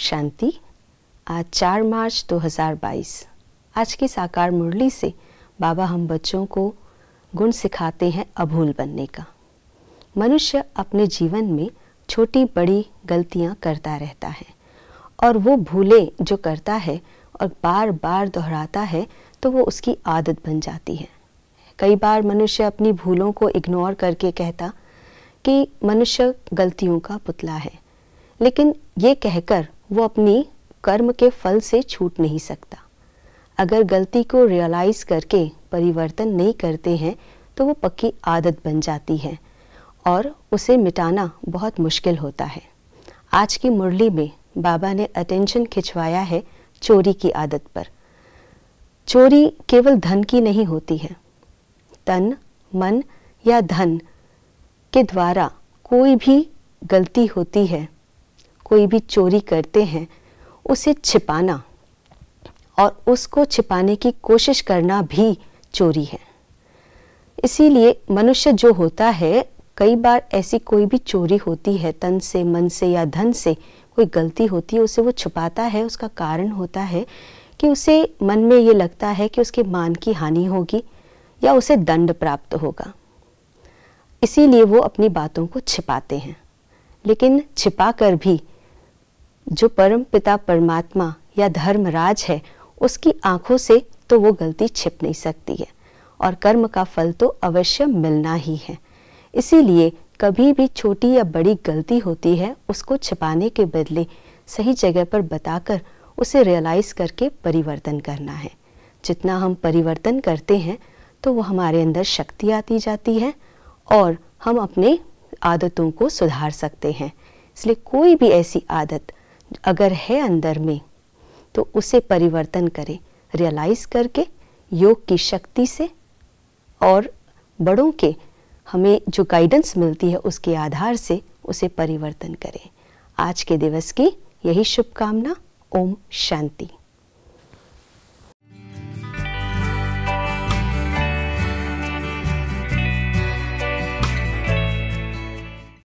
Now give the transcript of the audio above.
शांति आज 4 मार्च 2022 आज की साकार मुरली से बाबा हम बच्चों को गुण सिखाते हैं अभूल बनने का मनुष्य अपने जीवन में छोटी बड़ी गलतियां करता रहता है और वो भूले जो करता है और बार बार दोहराता है तो वो उसकी आदत बन जाती है कई बार मनुष्य अपनी भूलों को इग्नोर करके कहता कि मनुष्य गलतियों का पुतला है लेकिन ये कहकर वो अपनी कर्म के फल से छूट नहीं सकता अगर गलती को रियलाइज़ करके परिवर्तन नहीं करते हैं तो वो पक्की आदत बन जाती है और उसे मिटाना बहुत मुश्किल होता है आज की मुरली में बाबा ने अटेंशन खिंचवाया है चोरी की आदत पर चोरी केवल धन की नहीं होती है तन मन या धन के द्वारा कोई भी गलती होती है कोई भी चोरी करते हैं उसे छिपाना और उसको छिपाने की कोशिश करना भी चोरी है इसीलिए मनुष्य जो होता है कई बार ऐसी कोई भी चोरी होती है तन से मन से या धन से कोई गलती होती है उसे वो छुपाता है उसका कारण होता है कि उसे मन में ये लगता है कि उसके मान की हानि होगी या उसे दंड प्राप्त होगा इसीलिए वो अपनी बातों को छिपाते हैं लेकिन छिपा कर भी जो परम पिता परमात्मा या धर्मराज है उसकी आंखों से तो वो गलती छिप नहीं सकती है और कर्म का फल तो अवश्य मिलना ही है इसीलिए कभी भी छोटी या बड़ी गलती होती है उसको छिपाने के बदले सही जगह पर बताकर उसे रियलाइज़ करके परिवर्तन करना है जितना हम परिवर्तन करते हैं तो वो हमारे अंदर शक्ति आती जाती है और हम अपने आदतों को सुधार सकते हैं इसलिए कोई भी ऐसी आदत अगर है अंदर में तो उसे परिवर्तन करें रियलाइज़ करके योग की शक्ति से और बड़ों के हमें जो गाइडेंस मिलती है उसके आधार से उसे परिवर्तन करें आज के दिवस की यही शुभकामना ओम शांति